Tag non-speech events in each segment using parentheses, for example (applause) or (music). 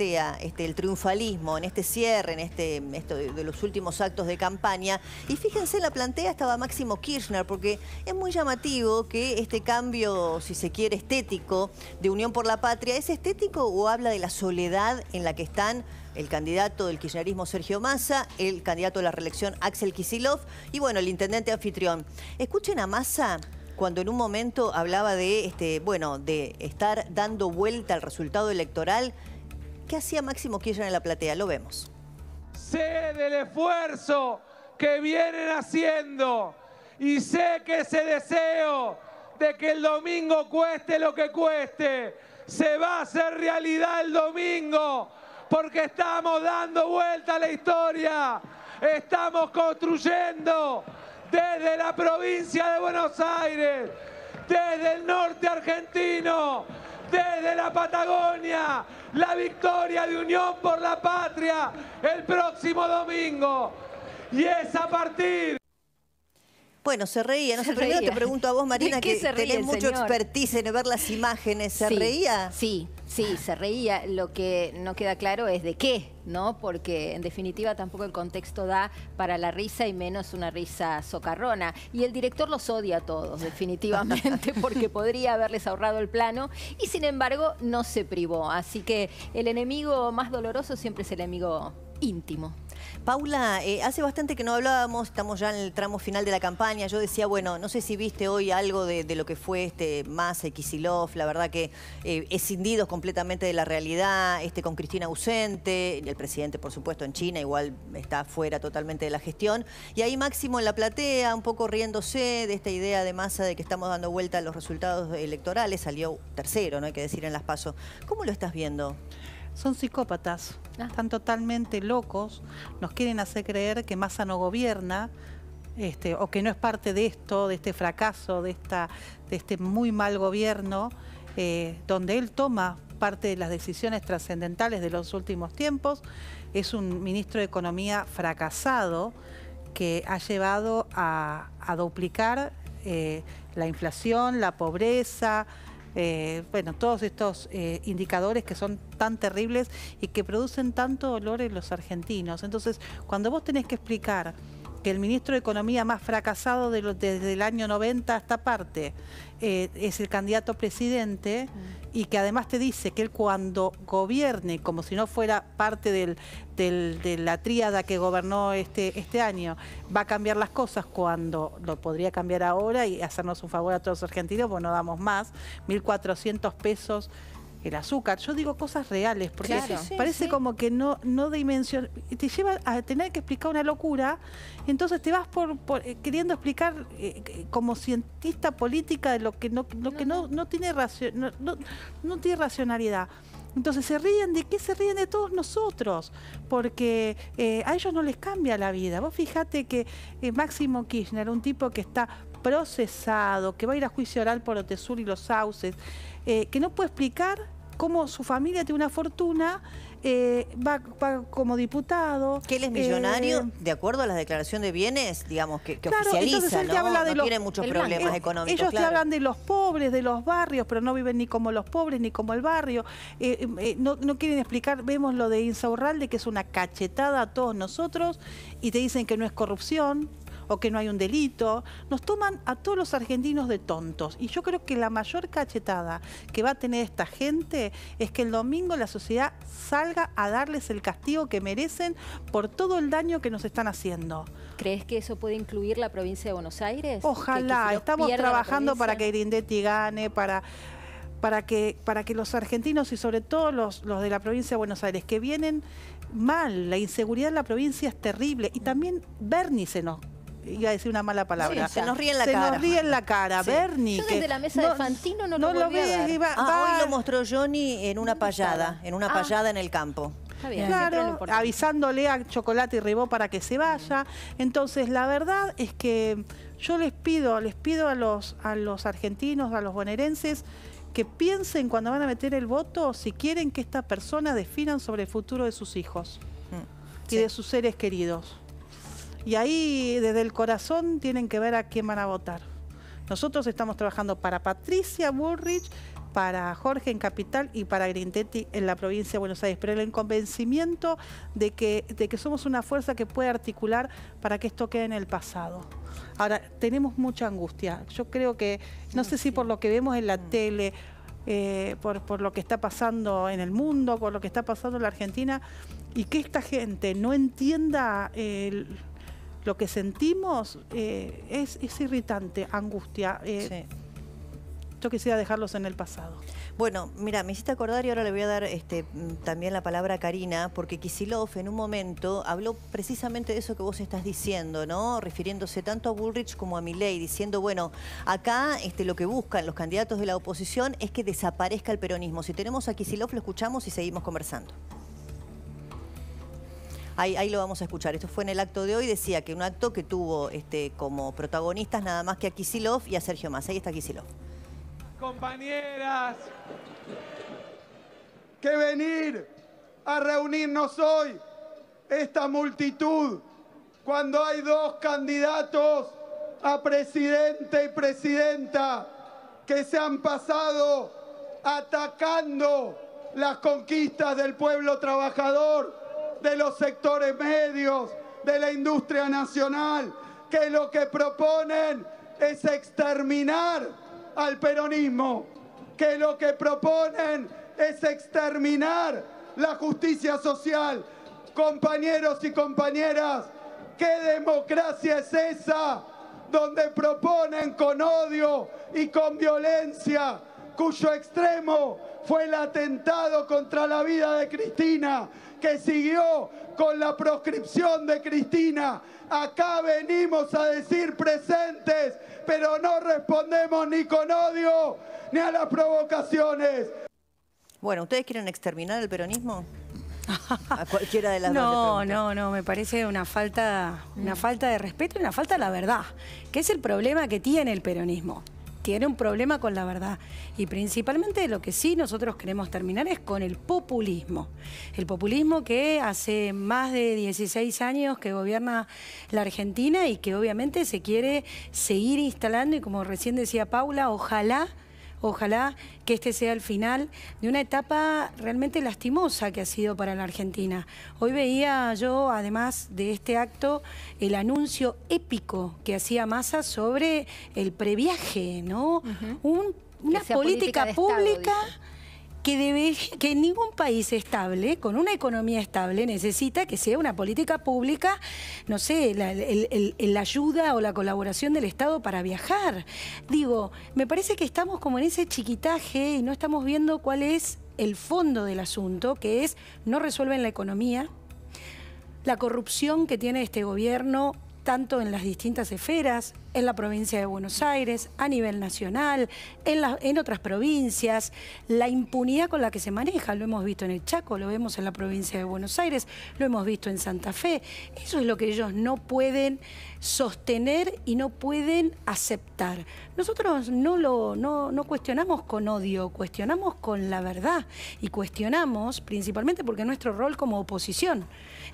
Este, el triunfalismo en este cierre, en este, de, los últimos actos de campaña. Y fíjense, en la plantea estaba Máximo Kirchner, porque es muy llamativo que este cambio, si se quiere, estético de Unión por la Patria, ¿es estético o habla de la soledad en la que están el candidato del kirchnerismo Sergio Massa, el candidato de la reelección Axel Kisilov y bueno, el intendente anfitrión. Escuchen a Massa cuando en un momento hablaba de este, bueno, de estar dando vuelta al resultado electoral ¿Qué hacía Máximo Kirchner en la platea? Lo vemos. Sé del esfuerzo que vienen haciendo y sé que ese deseo de que el domingo cueste lo que cueste, se va a hacer realidad el domingo, porque estamos dando vuelta a la historia, estamos construyendo desde la provincia de Buenos Aires, desde el norte argentino, desde la Patagonia, la victoria de Unión por la Patria el próximo domingo. Y es a partir... Bueno, se reía. No se te pregunto a vos, Marina, que tenés mucho expertise en ver las imágenes. ¿Se reía? Sí, sí, se reía. Lo que no queda claro es de qué ¿no? Porque en definitiva tampoco el contexto da para la risa y menos una risa socarrona. Y el director los odia a todos, definitivamente, (laughs) porque podría haberles ahorrado el plano y sin embargo no se privó. Así que el enemigo más doloroso siempre es el enemigo íntimo. Paula, eh, hace bastante que no hablábamos, estamos ya en el tramo final de la campaña. Yo decía, bueno, no sé si viste hoy algo de, lo que fue este más Kisilov, la verdad que eh, escindidos completamente de la realidad, este con Cristina ausente, el presidente, por supuesto, en China, igual está fuera totalmente de la gestión. Y ahí Máximo en la platea, un poco riéndose de esta idea de masa de que estamos dando vuelta a los resultados electorales, salió tercero, no hay que decir en las pasos. ¿Cómo lo estás viendo? son psicópatas, ah. están totalmente locos, nos quieren hacer creer que Massa no gobierna, este, o que no es parte de esto, de este fracaso, de, esta, de este muy mal gobierno, eh, donde él toma parte de las decisiones trascendentales de los últimos tiempos, es un ministro de Economía fracasado que ha llevado a, duplicar eh, la inflación, la pobreza, eh, bueno, todos estos eh, indicadores que son tan terribles y que producen tanto dolor en los argentinos. Entonces, cuando vos tenés que explicar que el ministro de Economía más fracasado desde el año 90 hasta parte eh, es el candidato presidente mm. y que además te dice que él cuando gobierne, como si no fuera parte del, de la tríada que gobernó este, este año, va a cambiar las cosas cuando lo podría cambiar ahora y hacernos un favor a todos los argentinos, pues no damos más, 1.400 pesos el azúcar. Yo digo cosas reales, porque parece como que no, no Te lleva a tener que explicar una locura, entonces te vas por, eh, queriendo explicar eh, eh, como cientista política de lo que no, lo que no, no tiene no, tiene racionalidad. Entonces se ríen de qué se ríen de todos nosotros, porque a ellos no les cambia la vida. Vos fijate que Máximo Kirchner, un tipo que está procesado, que va a ir a juicio oral por Otesur y los sauces, eh, que no puede explicar cómo su familia tiene una fortuna, eh, va, como diputado. Que él es millonario, eh, de acuerdo a la declaración de bienes, digamos, que, que oficializa, ¿no? tiene muchos problemas económicos. Ellos te hablan de los pobres, de los barrios, pero no viven ni como los pobres, ni como el barrio. no, no, quieren explicar, vemos lo de Insaurralde, que es una cachetada a todos nosotros, y te dicen que no es corrupción o que no hay un delito. Nos toman a todos los argentinos de tontos. Y yo creo que la mayor cachetada que va a tener esta gente es que el domingo la sociedad salga a darles el castigo que merecen por todo el daño que nos están haciendo. ¿Crees que eso puede incluir la provincia de Buenos Aires? Ojalá, estamos trabajando para que Grindetti gane, para para que, para que los argentinos y sobre todo los, los, de la provincia de Buenos Aires, que vienen mal, la inseguridad en la provincia es terrible y también Bernie se iba a decir una mala palabra. se nos ríe en la cara. Se nos ríe la cara, Bernie. Yo desde la mesa de Fantino no, no lo, ves ah, hoy lo mostró Johnny en una payada, en una ah. payada en el campo. claro, avisándole a Chocolate y Ribó para que se vaya. Entonces, la verdad es que yo les pido, les pido a los, a los argentinos, a los bonaerenses, que piensen cuando van a meter el voto si quieren que estas persona definan sobre el futuro de sus hijos mm. y de sus seres queridos. Y ahí desde el corazón tienen que ver a quién van a votar. Nosotros estamos trabajando para Patricia Bullrich, para Jorge en Capital y para Grintetti en la provincia de Buenos Aires, pero el convencimiento de que, de que somos una fuerza que puede articular para que esto quede en el pasado. Ahora, tenemos mucha angustia. Yo creo que, no sé si por lo que vemos en la mm. tele, eh, por, por lo que está pasando en el mundo, por lo que está pasando en la Argentina, y que esta gente no entienda... el lo que sentimos eh, es, irritante, angustia. Eh, yo quisiera dejarlos en el pasado. Bueno, mira, me hiciste acordar y ahora le voy a dar este, mm, también la palabra a Karina, porque Kisilov en un momento habló precisamente de eso que vos estás diciendo, ¿no? Refiriéndose tanto a Bullrich como a Milley, diciendo, bueno, acá este, lo que buscan los candidatos de la oposición es que desaparezca el peronismo. Si tenemos a Kisilov, lo escuchamos y seguimos conversando. Ahí, lo vamos a escuchar. Esto fue en el acto de hoy, decía que un acto que tuvo este, como protagonistas nada más que a Kisilov y a Sergio Massa. Ahí está Kisilov. Compañeras, que venir a reunirnos hoy, esta multitud, cuando hay dos candidatos a presidente y presidenta que se han pasado atacando las conquistas del pueblo trabajador de los sectores medios, de la industria nacional, que lo que proponen es exterminar al peronismo, que lo que proponen es exterminar la justicia social. Compañeros y compañeras, ¿qué democracia es esa donde proponen con odio y con violencia, cuyo extremo fue el atentado contra la vida de Cristina, que siguió con la proscripción de Cristina. Acá venimos a decir presentes, pero no respondemos ni con odio ni a las provocaciones. Bueno, ¿ustedes quieren exterminar el peronismo? (laughs) A cualquiera de las no, No, no, me parece una falta, una mm. falta de respeto y una falta de la verdad, que es el problema que tiene el peronismo tiene un problema con la verdad. Y principalmente lo que sí nosotros queremos terminar es con el populismo. El populismo que hace más de 16 años que gobierna la Argentina y que obviamente se quiere seguir instalando y como recién decía Paula, ojalá Ojalá que este sea el final de una etapa realmente lastimosa que ha sido para la Argentina. Hoy veía yo, además de este acto, el anuncio épico que hacía Massa sobre el previaje, ¿no? una política, pública que, debe, que ningún país estable, con una economía estable, necesita que sea una política pública, no sé, la la ayuda o la colaboración del Estado para viajar. Digo, me parece que estamos como en ese chiquitaje y no estamos viendo cuál es el fondo del asunto, que es no resuelven la economía, la corrupción que tiene este gobierno, tanto en las distintas esferas, en la provincia de Buenos Aires, a nivel nacional, en, en, otras provincias, la impunidad con la que se maneja, lo hemos visto en el Chaco, lo vemos en la provincia de Buenos Aires, lo hemos visto en Santa Fe. Eso es lo que ellos no pueden sostener y no pueden aceptar. Nosotros no lo no, no cuestionamos con odio, cuestionamos con la verdad y cuestionamos principalmente porque nuestro rol como oposición.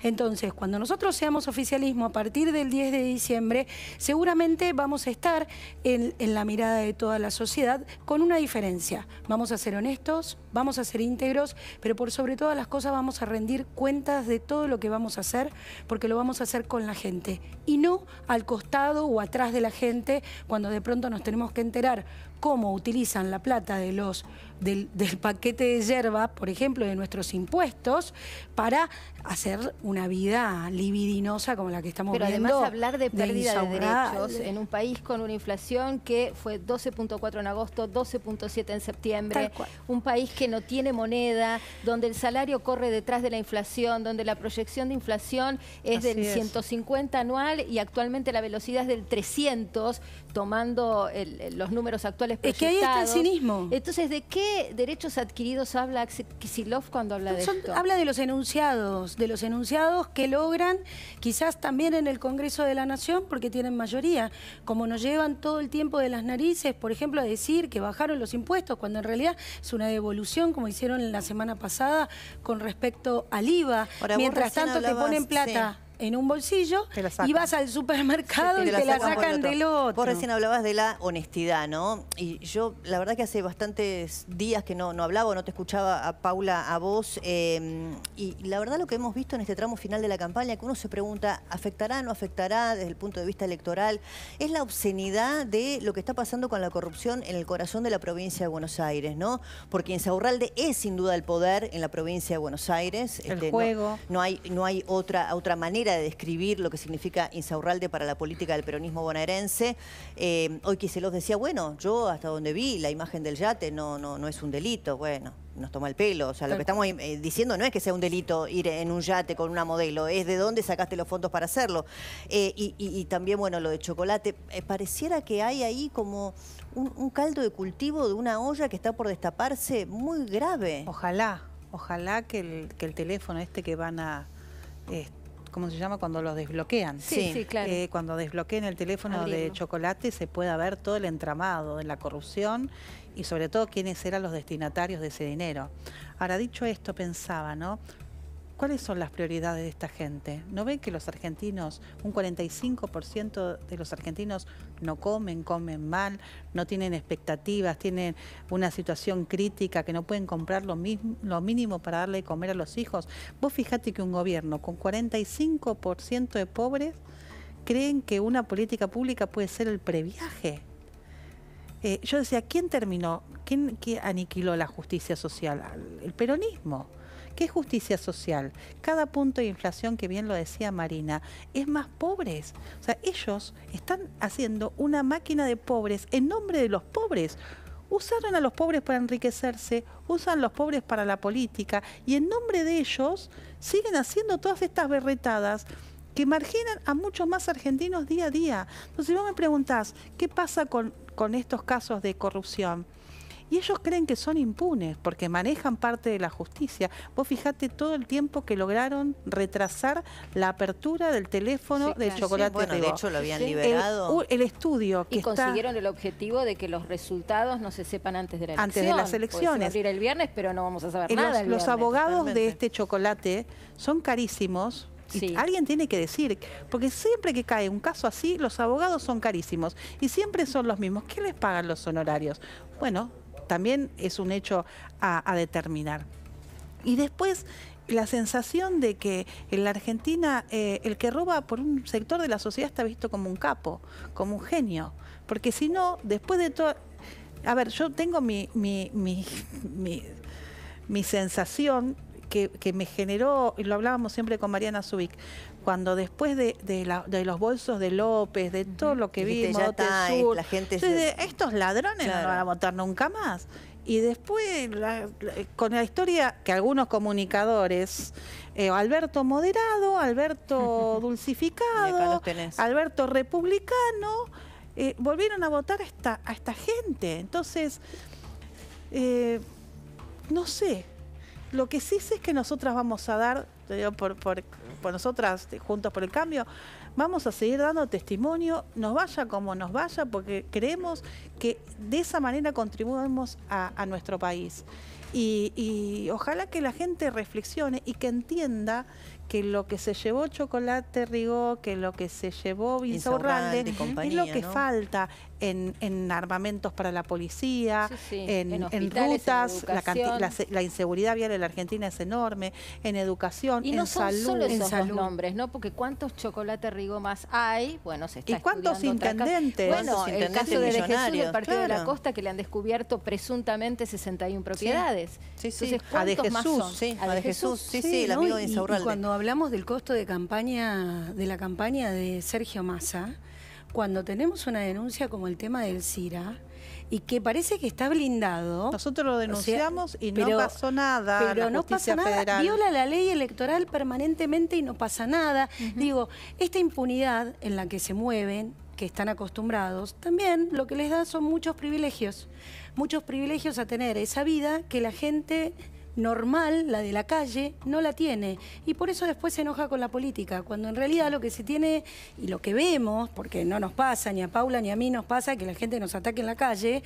Entonces, cuando nosotros seamos oficialismo a partir del 10 de diciembre, seguramente vamos a estar en, en, la mirada de toda la sociedad con una diferencia. Vamos a ser honestos, vamos a ser íntegros, pero por sobre todas las cosas vamos a rendir cuentas de todo lo que vamos a hacer, porque lo vamos a hacer con la gente y no al costado o atrás de la gente cuando de pronto nos tenemos que enterar cómo utilizan la plata de los del, paquete de hierba, por ejemplo, de nuestros impuestos, para hacer una vida libidinosa como la que estamos viendo. Pero además hablar de pérdida de, derechos en un país con una inflación que fue 12.4 en agosto, 12.7 en septiembre, un país que no tiene moneda, donde el salario corre detrás de la inflación, donde la proyección de inflación es del 150 anual y actualmente la velocidad es del 300, tomando los números actuales Es que ahí está el cinismo. Entonces, ¿de qué qué derechos adquiridos habla Kisilov cuando habla de esto? Habla de los enunciados, de los enunciados que logran quizás también en el Congreso de la Nación porque tienen mayoría. Como nos llevan todo el tiempo de las narices, por ejemplo, a decir que bajaron los impuestos cuando en realidad es una devolución como hicieron la semana pasada con respecto al IVA. Mientras tanto te ponen plata en un bolsillo y vas al supermercado y te la sacan, del otro. Vos recién hablabas de la honestidad, ¿no? Y yo, la verdad que hace bastantes días que no, no hablaba, no te escuchaba a Paula, a vos. Eh, y la verdad lo que hemos visto en este tramo final de la campaña, que uno se pregunta, ¿afectará o no afectará desde el punto de vista electoral? Es la obscenidad de lo que está pasando con la corrupción en el corazón de la provincia de Buenos Aires, ¿no? Porque en Saurralde es sin duda el poder en la provincia de Buenos Aires. El este, juego. No, hay, no hay otra, otra manera de describir lo que significa Insaurralde para la política del peronismo bonaerense. que eh, hoy los decía, bueno, yo hasta donde vi la imagen del yate no, no, no es un delito, bueno, nos toma el pelo. O sea, lo que estamos eh, diciendo no es que sea un delito ir en un yate con una modelo, es de dónde sacaste los fondos para hacerlo. Eh, y, también, bueno, lo de chocolate. pareciera que hay ahí como un, caldo de cultivo de una olla que está por destaparse muy grave. Ojalá, ojalá que el, teléfono este que van a... Este, ¿cómo se llama? Cuando los desbloquean. Sí, claro. Eh, cuando desbloqueen el teléfono de chocolate se pueda ver todo el entramado de la corrupción y sobre todo quiénes eran los destinatarios de ese dinero. Ahora, dicho esto, pensaba, ¿no? ¿Cuáles son las prioridades de esta gente? ¿No ven que los argentinos, un 45% de los argentinos no comen, comen mal, no tienen expectativas, tienen una situación crítica, que no pueden comprar lo, mínimo para darle de comer a los hijos? Vos fijate que un gobierno con 45% de pobres creen que una política pública puede ser el previaje. Eh, yo decía, ¿quién terminó? ¿Quién, ¿Quién aniquiló la justicia social? El peronismo. ¿Qué justicia social? Cada punto de inflación, que bien lo decía Marina, es más pobres. O sea, ellos están haciendo una máquina de pobres en nombre de los pobres. Usaron a los pobres para enriquecerse, usan a los pobres para la política y en nombre de ellos siguen haciendo todas estas berretadas que marginan a muchos más argentinos día a día. Entonces, si vos me preguntás, ¿qué pasa con, con estos casos de corrupción? Y ellos creen que son impunes porque manejan parte de la justicia. Vos fijate todo el tiempo que lograron retrasar la apertura del teléfono del Chocolate sí, de hecho lo habían liberado. El, estudio que Y consiguieron el objetivo de que los resultados no se sepan antes de la elección. Antes de las elecciones. Abrir el viernes, pero no vamos a saber nada el Los abogados de este chocolate son carísimos, Alguien tiene que decir, porque siempre que cae un caso así, los abogados son carísimos y siempre son los mismos. ¿Qué les pagan los honorarios? Bueno, también es un hecho a, determinar. Y después la sensación de que en la Argentina eh, el que roba por un sector de la sociedad está visto como un capo, como un genio. Porque si no, después de todo... A ver, yo tengo mi, mi, mi sensación que, me generó, y lo hablábamos siempre con Mariana Zubik, cuando después de, los bolsos de López, de todo lo que vimos, está, la gente de, estos ladrones no van a votar nunca más. Y después, con la historia que algunos comunicadores, eh, Alberto moderado, Alberto (laughs) dulcificado, Alberto republicano, eh, volvieron a votar a esta, a esta gente. Entonces, eh, no sé, lo que sí sé es que nosotras vamos a dar, por, nosotras, juntos por el cambio, vamos a seguir dando testimonio, nos vaya como nos vaya, porque creemos que de esa manera contribuimos a nuestro país. Y, ojalá que la gente reflexione y que entienda que lo que se llevó Chocolate Rigó, que lo que se llevó es lo que falta en, en, armamentos para la policía, En, rutas, la, la, inseguridad vial en la Argentina es enorme, en educación, y en salud. Solo esos nombres, ¿no? Porque cuántos Chocolate Rigó más hay, bueno, se está ¿Y cuántos intendentes? Bueno, el caso de, del Partido de la Costa que le han descubierto presuntamente 61 propiedades. Sí, sí. a de Jesús, a de Jesús, sí, sí, el amigo de Insaurralde. cuando hablamos del costo de campaña, de la campaña de Sergio Massa, cuando tenemos una denuncia como el tema del CIRA, y que parece que está blindado. Nosotros lo denunciamos y no pasó nada. Pero no pasa nada. Viola la ley electoral permanentemente y no pasa nada. Digo, esta impunidad en la que se mueven que están acostumbrados, también lo que les da son muchos privilegios, muchos privilegios a tener esa vida que la gente normal, la de la calle, no la tiene. Y por eso después se enoja con la política, cuando en realidad lo que se tiene y lo que vemos, porque no nos pasa, ni a Paula ni a mí nos pasa que la gente nos ataque en la calle,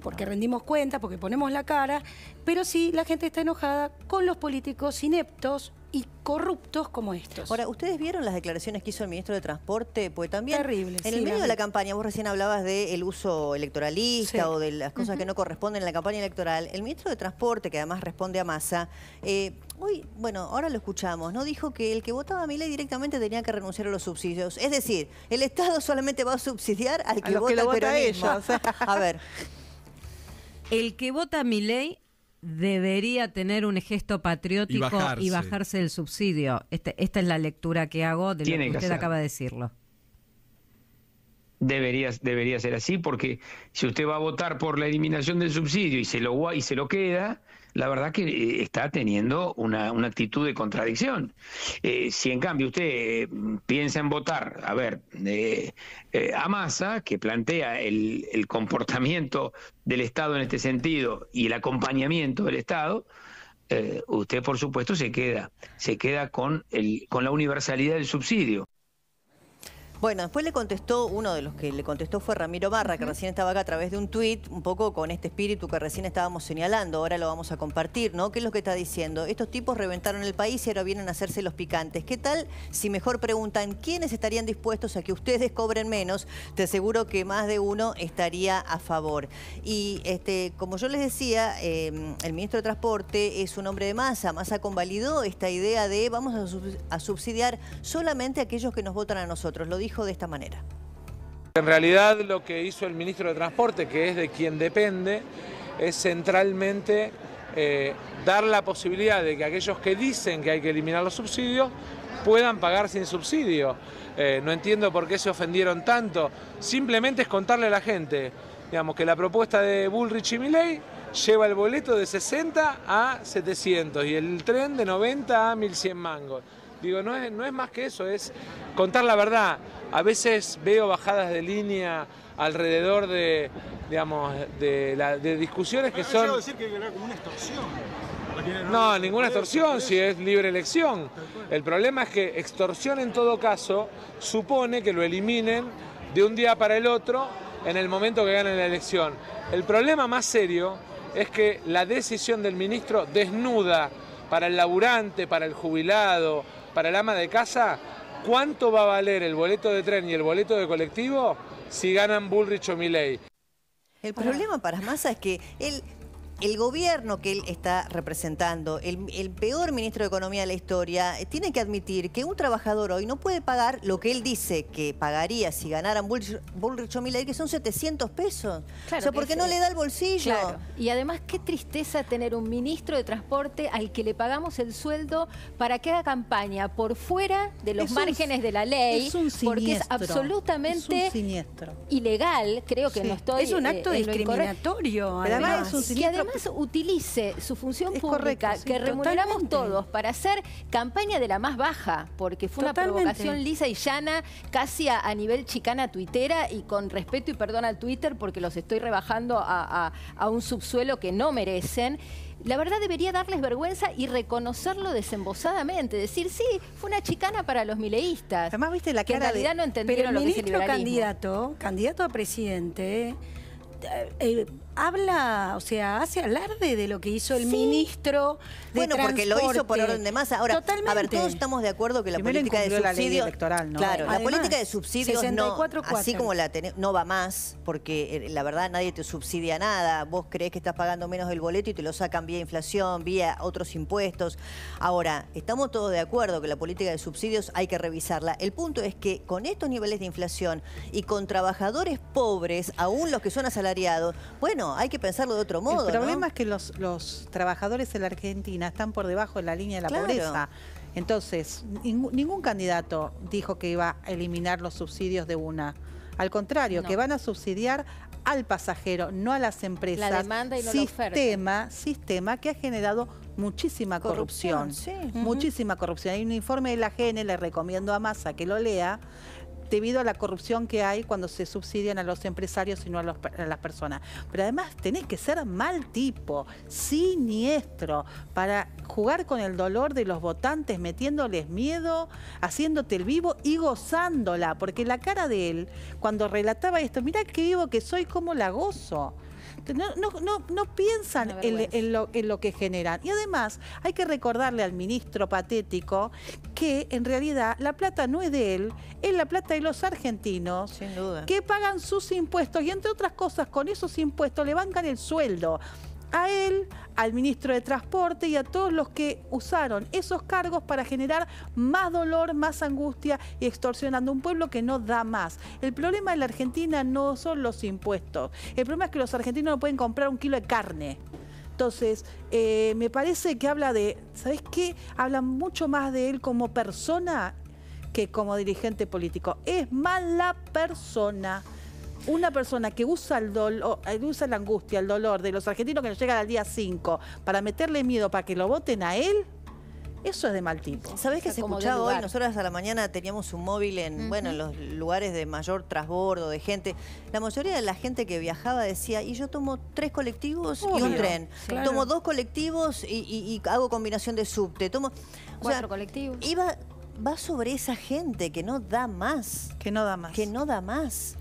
porque rendimos cuentas, porque ponemos la cara, pero sí la gente está enojada con los políticos ineptos, y corruptos como estos. Ahora, ¿ustedes vieron las declaraciones que hizo el ministro de Transporte? Pues también Terrible, en el medio de la campaña, vos recién hablabas del uso electoralista o de las cosas que no corresponden a la campaña electoral. El ministro de Transporte, que además responde a Massa, eh, hoy, bueno, ahora lo escuchamos, ¿no? Dijo que el que votaba a ley directamente tenía que renunciar a los subsidios. Es decir, el Estado solamente va a subsidiar al que vota, que Ella, (laughs) A ver. El que vota a mi ley debería tener un gesto patriótico y bajarse, el subsidio. Este, esta es la lectura que hago de lo que usted acaba de decirlo debería, debería ser así, porque si usted va a votar por la eliminación del subsidio y se lo, y se lo queda, la verdad que eh, está teniendo una, actitud de contradicción. Eh, si en cambio usted mm, piensa en votar, a ver, eh, a masa, que plantea el, el, comportamiento del Estado en este sentido y el acompañamiento del Estado, usted por supuesto se queda, se queda con, el, con la universalidad del subsidio. Bueno, después le contestó, uno de los que le contestó fue Ramiro Barra, que recién estaba acá a través de un tuit, un poco con este espíritu que recién estábamos señalando, ahora lo vamos a compartir, ¿no? ¿Qué es lo que está diciendo? Estos tipos reventaron el país y ahora vienen a hacerse los picantes. ¿Qué tal si mejor preguntan quiénes estarían dispuestos a que ustedes cobren menos? Te aseguro que más de uno estaría a favor. Y este, como yo les decía, em, el ministro de Transporte es un hombre de masa. masa convalidó esta idea de vamos a, subsidiar solamente a aquellos que nos votan a nosotros. Lo dijo de esta manera. En realidad lo que hizo el ministro de Transporte, que es de quien depende, es centralmente eh, dar la posibilidad de que aquellos que dicen que hay que eliminar los subsidios puedan pagar sin subsidio. Eh, no entiendo por qué se ofendieron tanto. Simplemente es contarle a la gente, digamos, que la propuesta de Bullrich y Milley lleva el boleto de 60 a 700 y el tren de 90 a 1100 mangos. Digo, no es, no es más que eso, es contar la verdad. A veces veo bajadas de línea alrededor de, digamos, de, discusiones que son... decir que era como una extorsión. No, ninguna extorsión, si es libre elección. El problema es que extorsión en todo caso supone que lo eliminen de un día para el otro en el momento que ganen la elección. El problema más serio es que la decisión del ministro desnuda para el laburante, para el jubilado, para el ama de casa, ¿cuánto va a valer el boleto de tren y el boleto de colectivo si ganan Bullrich o Milley? El problema para Massa es que él el gobierno que él está representando, el, peor ministro de Economía de la historia, eh, tiene que admitir que un trabajador hoy no puede pagar lo que él dice que pagaría si ganaran Bullrich, o que son 700 pesos. o sea, porque no le da el bolsillo. Claro. Y además, qué tristeza tener un ministro de transporte al que le pagamos el sueldo para que haga campaña por fuera de los márgenes de la ley. Es un porque es absolutamente ilegal, creo que no estoy... Es un acto eh, discriminatorio. Además, es un siniestro utilice su función pública, que remuneramos todos, para hacer campaña de la más baja, porque fue una provocación lisa y llana, casi a, nivel chicana tuitera, y con respeto y perdón al Twitter, porque los estoy rebajando a, un subsuelo que no merecen la verdad debería darles vergüenza y reconocerlo desembosadamente, decir, sí, fue una chicana para los mileístas. Además, viste la que en realidad no entendieron el candidato, candidato a presidente, eh, habla, o sea, hace alarde de lo que hizo el ministro de Bueno, porque lo hizo por orden de masa. Ahora, Totalmente. a ver, todos estamos de acuerdo que la política de subsidios... La electoral, Claro, la política de subsidios no, así como la no va más, porque eh, la verdad nadie te subsidia nada. Vos crees que estás pagando menos del boleto y te lo sacan vía inflación, vía otros impuestos. Ahora, estamos todos de acuerdo que la política de subsidios hay que revisarla. El punto es que con estos niveles de inflación y con trabajadores pobres, aún los que son asalariados, bueno, hay que pensarlo de otro modo. El problema es que los, trabajadores en la Argentina están por debajo de la línea de la pobreza. Entonces, ningún candidato dijo que iba a eliminar los subsidios de una. Al contrario, que van a subsidiar al pasajero, no a las empresas. La demanda y no sistema, sistema que ha generado muchísima corrupción. Muchísima corrupción. Hay un informe de la GN, le recomiendo a Massa que lo lea, debido a la corrupción que hay cuando se subsidian a los empresarios y no a, las personas. Pero además tenés que ser mal tipo, siniestro, para jugar con el dolor de los votantes, metiéndoles miedo, haciéndote el vivo y gozándola. Porque la cara de él, cuando relataba esto, mirá qué vivo que soy, cómo la gozo no, no, piensan en, lo, en lo que generan. Y además hay que recordarle al ministro patético que en realidad la plata no es de él, es la plata de los argentinos que pagan sus impuestos y entre otras cosas con esos impuestos le bancan el sueldo a él, al ministro de Transporte y a todos los que usaron esos cargos para generar más dolor, más angustia y extorsionando un pueblo que no da más. El problema de la Argentina no son los impuestos. El problema es que los argentinos no pueden comprar un kilo de carne. Entonces, eh, me parece que habla de, ¿sabes qué? habla mucho más de él como persona que como dirigente político. Es mala persona una persona que usa, el eh, usa la angustia, el dolor de los argentinos que nos llegan al día 5 para meterle miedo para que lo voten a él, eso es de mal tipo. ¿Sabés que se escuchaba hoy? Nosotras a la mañana teníamos un móvil en, bueno, en los lugares de mayor trasbordo de gente. La mayoría de la gente que viajaba decía, y yo tomo tres colectivos y un tren. Tomo dos colectivos y, hago combinación de subte. Tomo... Cuatro colectivos. Iba, va sobre esa gente que no da más. Que no da más. Que no da más.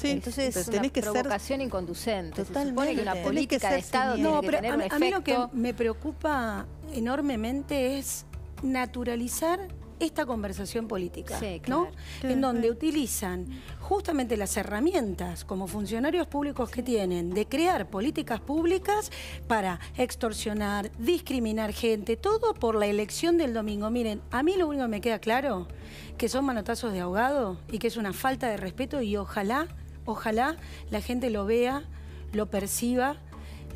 Sí, Entonces, es una que provocación inconducente. Totalmente. Se supone que una política de Estado no, tener a, a mí lo que me preocupa enormemente es naturalizar esta conversación política, sí, claro. en donde utilizan justamente las herramientas como funcionarios públicos que tienen de crear políticas públicas para extorsionar, discriminar gente, todo por la elección del domingo. Miren, a mí lo único que me queda claro que son manotazos de ahogado y que es una falta de respeto y ojalá Ojalá la gente lo vea, lo perciba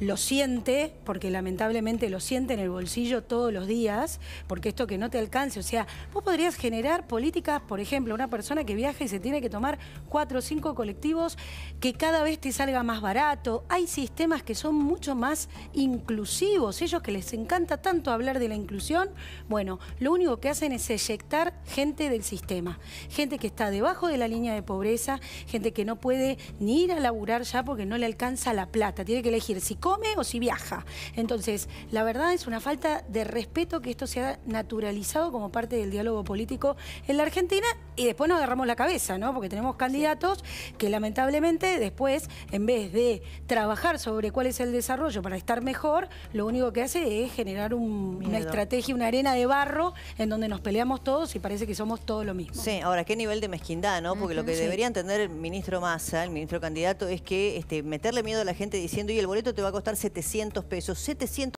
lo siente, porque lamentablemente lo siente en el bolsillo todos los días, porque esto que no te alcance, o sea, vos podrías generar políticas, por ejemplo, una persona que viaja y se tiene que tomar cuatro o cinco colectivos, que cada vez te salga más barato, hay sistemas que son mucho más inclusivos, ellos que les encanta tanto hablar de la inclusión, bueno, lo único que hacen es eyectar gente del sistema, gente que está debajo de la línea de pobreza, gente que no puede ni ir a laburar ya porque no le alcanza la plata, tiene que elegir si come o si viaja. Entonces, la verdad es una falta de respeto que esto se ha naturalizado como parte del diálogo político en la Argentina y después nos agarramos la cabeza, ¿no? Porque tenemos candidatos que lamentablemente después, en vez de trabajar sobre cuál es el desarrollo para estar mejor, lo único que hace es generar una estrategia, una arena de barro en donde nos peleamos todos y parece que somos todos lo mismo. Sí, ahora, qué nivel de mezquindad, ¿no? Porque lo que debería entender el ministro Massa, el ministro candidato, es que este, meterle miedo a la gente diciendo, y el boleto te va a costar 700 pesos. 700